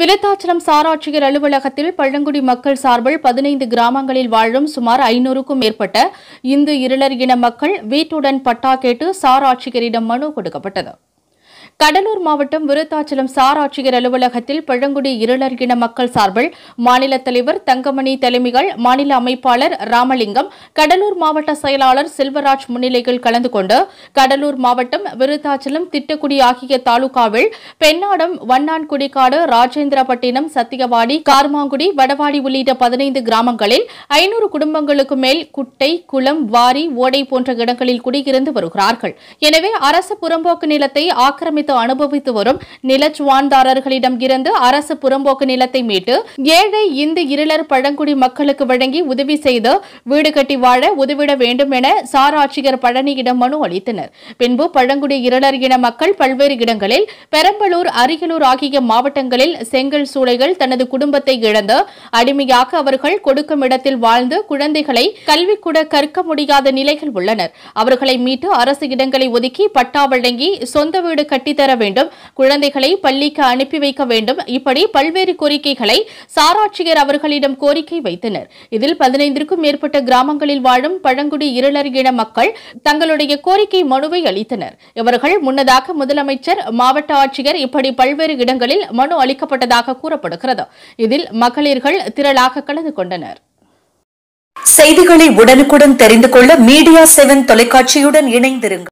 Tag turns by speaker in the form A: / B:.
A: விருத்தாச்சலம் சாராட்சியர் அலுவலகத்தில் பழங்குடி மக்கள் சார்பில் பதினைந்து கிராமங்களில் வாழும் சுமார் ஐநூறுக்கும் மேற்பட்ட இந்து இருளர் இன மக்கள் வீட்டுடன் பட்டா கேட்டு சாராட்சியரிடம் மனு கொடுக்கப்பட்டது கடலூர் மாவட்டம் விருத்தாச்சலம் சார் ஆட்சியர் அலுவலகத்தில் பழங்குடி இருளர் இன மக்கள் சார்பில் மாநில தலைவர் தங்கமணி தலைமைகள் மாநில அமைப்பாளர் ராமலிங்கம் கடலூர் மாவட்ட செயலாளர் செல்வராஜ் முன்னிலையில் கலந்து கொண்டு கடலூர் மாவட்டம் விருத்தாச்சலம் திட்டக்குடி ஆகிய தாலுகாவில் பெண்ணாடம் வண்ணான்குடிக்காடு ராஜேந்திரபட்டினம் சத்தியவாடி கார்மாங்குடி வடவாடி உள்ளிட்ட பதினைந்து கிராமங்களில் ஐநூறு குடும்பங்களுக்கு மேல் குட்டை குளம் வாரி ஓடை போன்ற இடங்களில் குடியிருந்து வருகிறார்கள் எனவே அரசு புறம்போக்கு நிலத்தை ஆக்கிரமித்து தத்தளித்து அனுபவித்து வரும் நிலச்சுவான்தாரர்களிடம் இருந்து அரசு புறம்போக்கு நிலத்தை மீட்டு ஏழை இந்து இருளர் பழங்குடி மக்களுக்கு வழங்கி உதவி செய்து வீடு கட்டி வாழ உதவிட வேண்டும் என சார் ஆட்சியர் பழனியிடம் மனு அளித்தனர் பின்பு பழங்குடி இருளர் இன மக்கள் பல்வேறு இடங்களில் பெரம்பலூர் அரியலூர் ஆகிய மாவட்டங்களில் செங்கல் சூளைகள் தனது குடும்பத்தை இழந்து அடிமையாக அவர்கள் கொடுக்கும் இடத்தில் வாழ்ந்து குழந்தைகளை கல்வி கூட கற்க முடியாத நிலைகள் உள்ளனர் அவர்களை மீட்டு அரசு இடங்களை ஒதுக்கி பட்டா வழங்கி சொந்த வீடு கட்டி தர வேண்டும் குழந்தைகளை பள்ளிக்கு அனுப்பி வைக்க வேண்டும் இப்படி பல்வேறு கோரிக்கைகளை சாராட்சியர் அவர்களிடம் கோரிக்கை வைத்தனர் இதில் பதினைந்திற்கும் மேற்பட்ட கிராமங்களில் வாழும் பழங்குடி இருளர் இன மக்கள் தங்களுடைய கோரிக்கை மனுவை அளித்தனர் இவர்கள் முன்னதாக முதலமைச்சர் மாவட்ட ஆட்சியர் இப்படி பல்வேறு இடங்களில் மனு அளிக்கப்பட்டதாக கூறப்படுகிறது இதில் மகளிர்கள் திரளாக கலந்து கொண்டனர் செய்திகளை உடனுக்குடன் தெரிந்து கொள்ள மீடியா செவன் தொலைக்காட்சியுடன் இணைந்திருங்கள்